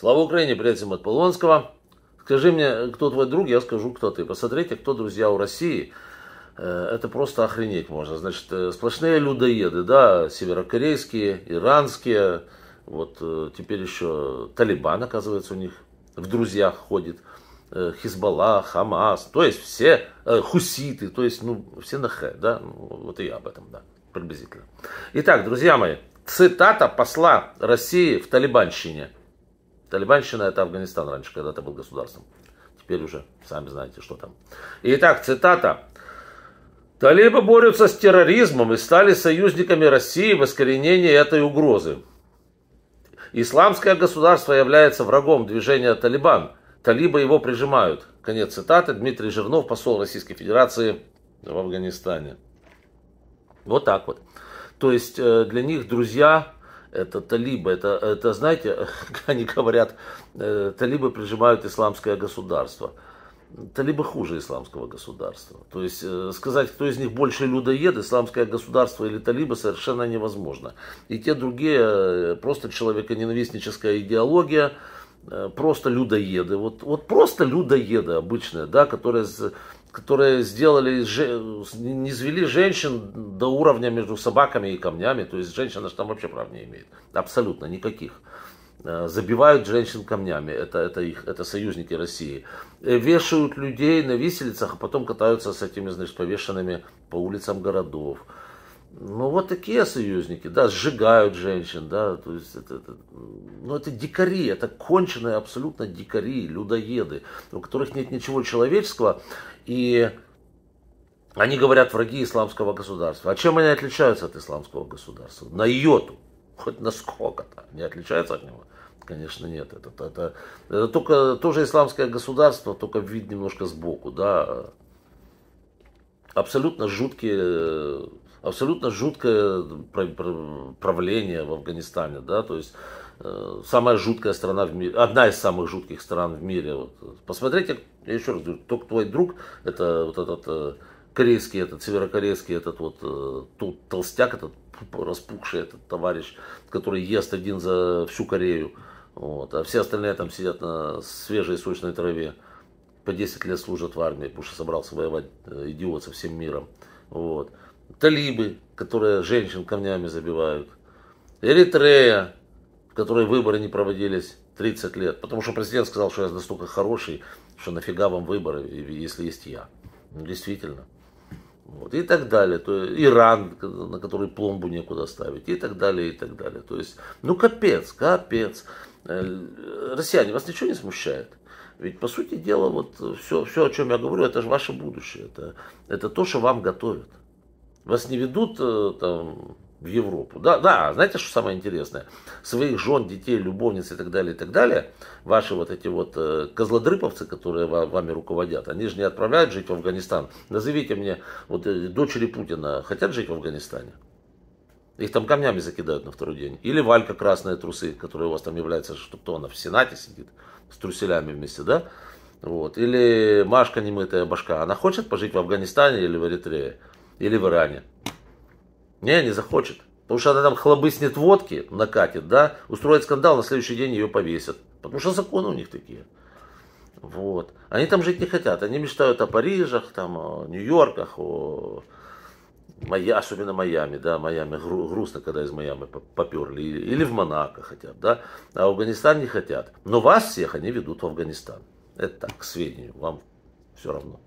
Слава Украине, приятелям от Полонского. Скажи мне, кто твой друг, я скажу, кто ты. Посмотрите, кто друзья у России. Э, это просто охренеть можно. Значит, э, сплошные людоеды, да, северокорейские, иранские. Вот э, теперь еще Талибан, оказывается, у них в друзьях ходит. Хизбалла, Хамас, то есть все хуситы, то есть ну, все на Х, да, ну, вот и я об этом, да, приблизительно. Итак, друзья мои, цитата посла России в Талибанщине – Талибанщина – это Афганистан раньше, когда-то был государством. Теперь уже сами знаете, что там. Итак, цитата. Талибы борются с терроризмом и стали союзниками России в искоренении этой угрозы. Исламское государство является врагом движения «Талибан». Талибы его прижимают. Конец цитаты. Дмитрий Жирнов, посол Российской Федерации в Афганистане. Вот так вот. То есть э, для них друзья это талибы, это, это знаете, они говорят, талибы прижимают исламское государство. Талибы хуже исламского государства. То есть э, сказать, кто из них больше людоед, исламское государство или талибы, совершенно невозможно. И те другие э, просто человеконенавистническая идеология, э, просто людоеды. Вот, вот просто людоеды обычные, да, которые которые сделали, не низвели женщин до уровня между собаками и камнями. То есть женщина же там вообще прав не имеет. Абсолютно никаких. Э, забивают женщин камнями, это, это, их, это союзники России. Э, вешают людей на виселицах, а потом катаются с этими, значит, повешенными по улицам городов. Ну, вот такие союзники, да, сжигают женщин, да, то есть это, это, ну, это дикари, это конченые абсолютно дикари, людоеды, у которых нет ничего человеческого, и они говорят враги исламского государства. А чем они отличаются от исламского государства? На йоту, хоть на сколько-то, не отличаются от него? Конечно, нет. Это, это, это, это только тоже исламское государство, только вид немножко сбоку, да. Абсолютно жуткие э, абсолютно жуткое правление в Афганистане, да, то есть э, самая жуткая страна в мире, одна из самых жутких стран в мире. Вот. Посмотрите, я еще раз говорю, только твой друг, это вот этот э, корейский, этот северокорейский, этот вот э, тут толстяк, этот распухший этот товарищ, который ест один за всю Корею, вот, а все остальные там сидят на свежей сочной траве. По 10 лет служат в армии, потому что собрался воевать идиот со всем миром. Вот талибы, которые женщин камнями забивают, Эритрея, в которой выборы не проводились 30 лет, потому что президент сказал, что я настолько хороший, что нафига вам выборы, если есть я. Ну, действительно. Вот, и так далее. То есть, Иран, на который пломбу некуда ставить, и так далее, и так далее. То есть, ну капец, капец. Э, россияне, вас ничего не смущает? Ведь, по сути дела, вот все, все, о чем я говорю, это же ваше будущее. Это, это то, что вам готовят. Вас не ведут э, там, в Европу. Да, да, знаете, что самое интересное? Своих жен, детей, любовниц и так далее, и так далее, ваши вот эти вот э, козлодрыповцы, которые вами руководят, они же не отправляют жить в Афганистан. Назовите мне, вот э, дочери Путина хотят жить в Афганистане? Их там камнями закидают на второй день. Или Валька красные трусы, которая у вас там является, что кто она в Сенате сидит с труселями вместе, да? Вот. Или Машка немытая башка, она хочет пожить в Афганистане или в Эритрее? или в Иране. Не, не захочет. Потому что она там хлобыснет водки, накатит, да, устроит скандал, на следующий день ее повесят. Потому что законы у них такие. Вот. Они там жить не хотят. Они мечтают о Парижах, там, о Нью-Йорках, о Майя, особенно Майами, да, Майами, грустно, когда из Майами поперли, или в Монако хотят, да, а Афганистан не хотят. Но вас всех они ведут в Афганистан. Это так, к сведению, вам все равно.